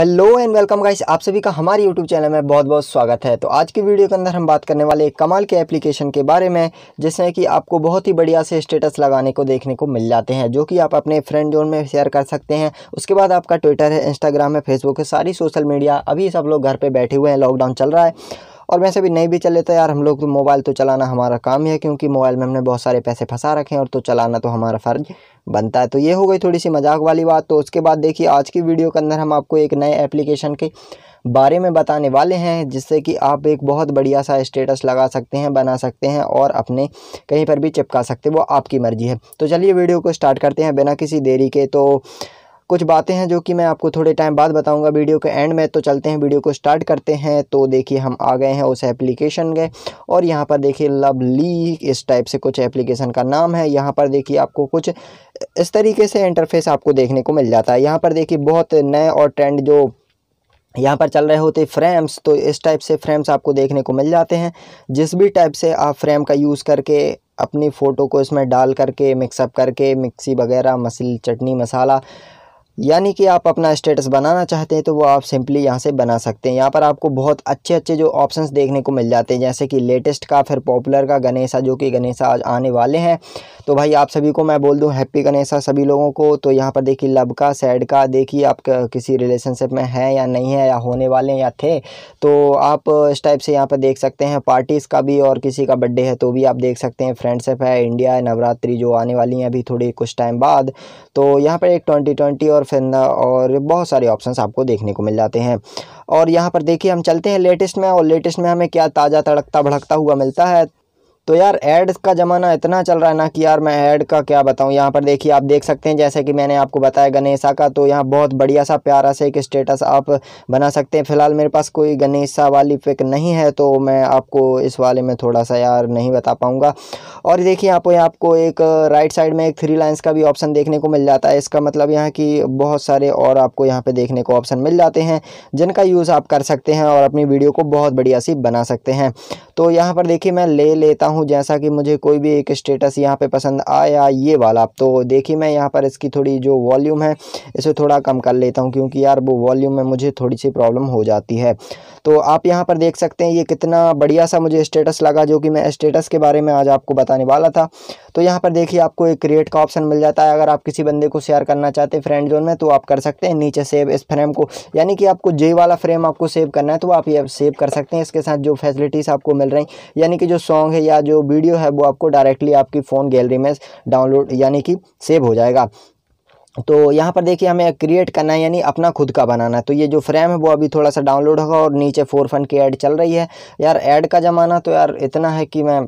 hello and welcome guys आप सभी का हमारे यूट्यूब चैनल में बहुत बहुत स्वागत है तो आज की वीडियो के अंदर हम बात करने वाले एक कमाल के एप्लीकेशन के बारे में जिसमें कि आपको बहुत ही बढ़िया से स्टेटस लगाने को देखने को मिल जाते हैं जो कि आप अपने फ्रेंड जोन में शेयर कर सकते हैं उसके बाद आपका ट्विटर है इंस्टाग्राम है फेसबुक है सारी सोशल मीडिया अभी सब लोग घर पर बैठे हुए हैं लॉकडाउन चल रहा है और वैसे भी नहीं भी चले तो यार हम लोग तो मोबाइल तो चलाना हमारा काम ही है क्योंकि मोबाइल में हमने बहुत सारे पैसे फंसा रखे हैं और तो चलाना तो हमारा फ़र्ज बनता है तो ये हो गई थोड़ी सी मजाक वाली बात तो उसके बाद देखिए आज की वीडियो के अंदर हम आपको एक नए एप्लीकेशन के बारे में बताने वाले हैं जिससे कि आप एक बहुत बढ़िया सा स्टेटस लगा सकते हैं बना सकते हैं और अपने कहीं पर भी चिपका सकते हैं वो आपकी मर्ज़ी है तो चलिए वीडियो को स्टार्ट करते हैं बिना किसी देरी के तो कुछ बातें हैं जो कि मैं आपको थोड़े टाइम बाद बताऊंगा वीडियो के एंड में तो चलते हैं वीडियो को स्टार्ट करते हैं तो देखिए हम आ गए हैं उस एप्लीकेशन के और यहाँ पर देखिए लवली इस टाइप से कुछ एप्लीकेशन का नाम है यहाँ पर देखिए आपको कुछ इस तरीके से इंटरफेस आपको देखने को मिल जाता है यहाँ पर देखिए बहुत नए और ट्रेंड जो यहाँ पर चल रहे होते फ्रेम्स तो इस टाइप से फ्रेम्स आपको देखने को मिल जाते हैं जिस भी टाइप से आप फ्रेम का यूज़ करके अपनी फ़ोटो को इसमें डाल करके मिक्सअप करके मिक्सी वगैरह मसल चटनी मसाला यानी कि आप अपना स्टेटस बनाना चाहते हैं तो वो आप सिंपली यहाँ से बना सकते हैं यहाँ पर आपको बहुत अच्छे अच्छे जो ऑप्शंस देखने को मिल जाते हैं जैसे कि लेटेस्ट का फिर पॉपुलर का गणेशा जो कि गणेशा आज आने वाले हैं तो भाई आप सभी को मैं बोल दूँ हैप्पी गणेशा सभी लोगों को तो यहाँ पर देखिए लव का सैड का देखिए आप किसी रिलेशनशिप में हैं या नहीं है या होने वाले हैं या थे तो आप इस टाइप से यहाँ पर देख सकते हैं पार्टीज़ का भी और किसी का बर्थडे है तो भी आप देख सकते हैं फ्रेंडशिप है इंडिया है नवरात्रि जो आने वाली हैं अभी थोड़ी कुछ टाइम बाद तो यहाँ पर एक ट्वेंटी और फिरना और बहुत सारे ऑप्शंस आपको देखने को मिल जाते हैं और यहाँ पर देखिए हम चलते हैं लेटेस्ट में और लेटेस्ट में हमें क्या ताज़ा तड़कता भड़कता हुआ मिलता है तो यार एड्स का ज़माना इतना चल रहा है ना कि यार मैं ऐड का क्या बताऊं यहाँ पर देखिए आप देख सकते हैं जैसे कि मैंने आपको बताया गणेशा का तो यहाँ बहुत बढ़िया सा प्यारा सा एक स्टेटस आप बना सकते हैं फ़िलहाल मेरे पास कोई गणेशा वाली पिक नहीं है तो मैं आपको इस वाले में थोड़ा सा यार नहीं बता पाऊँगा और देखिए यहाँ आपको एक राइट साइड में एक थ्री लाइन्स का भी ऑप्शन देखने को मिल जाता है इसका मतलब यहाँ की बहुत सारे और आपको यहाँ पर देखने को ऑप्शन मिल जाते हैं जिनका यूज़ आप कर सकते हैं और अपनी वीडियो को बहुत बढ़िया सी बना सकते हैं तो यहाँ पर देखिए मैं ले लेता हूँ जैसा कि मुझे कोई भी एक स्टेटस यहाँ पे पसंद आया ये वाला तो देखिए मैं यहाँ पर इसकी थोड़ी जो वॉल्यूम है इसे थोड़ा कम कर लेता हूँ क्योंकि यार वो वॉल्यूम में मुझे थोड़ी सी प्रॉब्लम हो जाती है तो आप यहाँ पर देख सकते हैं ये कितना बढ़िया सा मुझे स्टेटस लगा जो कि मैं स्टेटस के बारे में आज आपको बताने वाला था तो यहाँ पर देखिए आपको एक क्रिएट का ऑप्शन मिल जाता है अगर आप किसी बंदे को शेयर करना चाहते हैं फ्रेंड जोन में तो आप कर सकते हैं नीचे सेव इस फ्रेम को यानी कि आपको जे वाला फ्रेम आपको सेव करना है तो आप ये सेव कर सकते हैं इसके साथ जो फैसिलिटीज़ आपको मिल मिल रही यानी कि जो सॉन्ग है या जो वीडियो है वो आपको डायरेक्टली आपकी फ़ोन गैलरी में डाउनलोड यानी कि सेव हो जाएगा तो यहाँ पर देखिए हमें क्रिएट करना है यानी अपना खुद का बनाना है तो ये जो फ्रेम है वो अभी थोड़ा सा डाउनलोड होगा और नीचे फोर फन की ऐड चल रही है यार ऐड का ज़माना तो यार इतना है कि मैं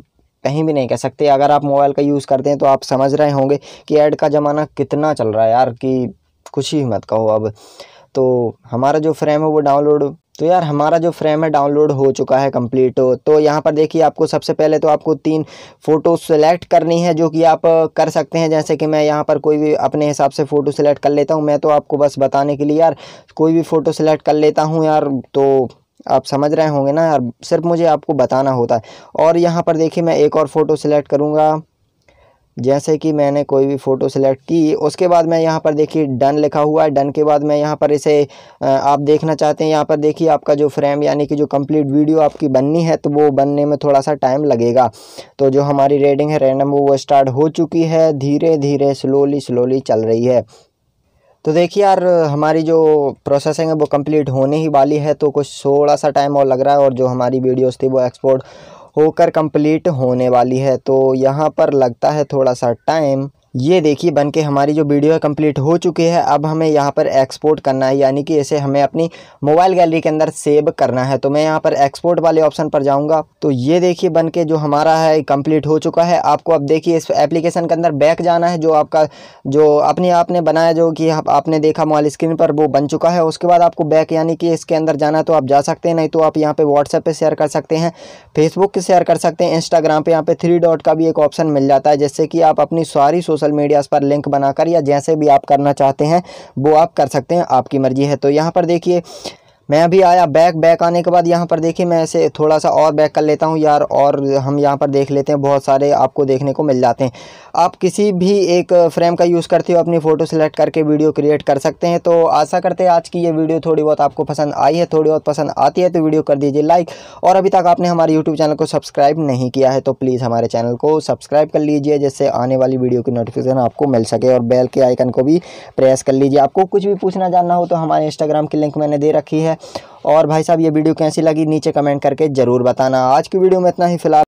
कहीं भी नहीं कह सकते अगर आप मोबाइल का यूज़ करते हैं तो आप समझ रहे होंगे कि ऐड का ज़माना कितना चल रहा है यार कि कुछ ही मत कहो अब तो हमारा जो फ्रेम है वो डाउनलोड तो यार हमारा जो फ्रेम है डाउनलोड हो चुका है कंप्लीट तो यहाँ पर देखिए आपको सबसे पहले तो आपको तीन फ़ोटो सेलेक्ट करनी है जो कि आप कर सकते हैं जैसे कि मैं यहाँ पर कोई भी अपने हिसाब से फ़ोटो सेलेक्ट कर लेता हूँ मैं तो आपको बस बताने के लिए यार कोई भी फ़ोटो सेलेक्ट कर लेता हूँ यार तो आप समझ रहे होंगे ना यार सिर्फ मुझे आपको बताना होता है और यहाँ पर देखिए मैं एक और फ़ोटो सेलेक्ट करूँगा जैसे कि मैंने कोई भी फ़ोटो सेलेक्ट की उसके बाद मैं यहाँ पर देखिए डन लिखा हुआ है डन के बाद मैं यहाँ पर इसे आप देखना चाहते हैं यहाँ पर देखिए आपका जो फ्रेम यानी कि जो कंप्लीट वीडियो आपकी बननी है तो वो बनने में थोड़ा सा टाइम लगेगा तो जो हमारी रेडिंग है रैंडम वो स्टार्ट हो चुकी है धीरे धीरे स्लोली स्लोली चल रही है तो देखिए यार हमारी जो प्रोसेसिंग है वो कंप्लीट होने ही वाली है तो कुछ थोड़ा सा टाइम और लग रहा है और जो हमारी वीडियोस थी वो एक्सपोर्ट होकर कंप्लीट होने वाली है तो यहाँ पर लगता है थोड़ा सा टाइम ये देखिए बन के हमारी जो वीडियो है कंप्लीट हो चुकी है अब हमें यहाँ पर एक्सपोर्ट करना है यानी कि इसे हमें अपनी मोबाइल गैलरी के अंदर सेव करना है तो मैं यहाँ पर एक्सपोर्ट वाले ऑप्शन पर जाऊँगा तो ये देखिए बन के जो हमारा है कंप्लीट हो चुका है आपको अब देखिए इस एप्लीकेशन के अंदर बैक जाना है जो आपका जो अपने आपने बनाया जो कि आप, आपने देखा मोबाइल स्क्रीन पर वो बन चुका है उसके बाद आपको बैक यानी कि इसके अंदर जाना है तो आप जा सकते हैं नहीं तो आप यहाँ पर व्हाट्सएप पर शेयर कर सकते हैं फेसबुक पर शेयर कर सकते हैं इंस्टाग्राम पर यहाँ पर थ्री डॉट का भी एक ऑप्शन मिल जाता है जिससे कि आप अपनी सारी सोशल मीडियाज़ पर लिंक बनाकर या जैसे भी आप करना चाहते हैं वो आप कर सकते हैं आपकी मर्ज़ी है तो यहाँ पर देखिए मैं अभी आया बैक बैक आने के बाद यहाँ पर देखिए मैं ऐसे थोड़ा सा और बैक कर लेता हूँ यार और हम यहाँ पर देख लेते हैं बहुत सारे आपको देखने को मिल जाते हैं आप किसी भी एक फ्रेम का यूज़ करते हो अपनी फ़ोटो सेलेक्ट करके वीडियो क्रिएट कर सकते हैं तो आशा करते हैं आज की ये वीडियो थोड़ी बहुत आपको पसंद आई है थोड़ी बहुत पसंद आती है तो वीडियो कर दीजिए लाइक और अभी तक आपने हमारे यूट्यूब चैनल को सब्सक्राइब नहीं किया है तो प्लीज़ हमारे चैनल को सब्सक्राइब कर लीजिए जिससे आने वाली वीडियो की नोटिफिकेशन आपको मिल सके और बेल के आइकन को भी प्रेस कर लीजिए आपको कुछ भी पूछना जानना हो तो हमारे इंस्टाग्राम की लिंक मैंने दे रखी है और भाई साहब ये वीडियो कैसी लगी नीचे कमेंट करके ज़रूर बताना आज की वीडियो में इतना ही फिलहाल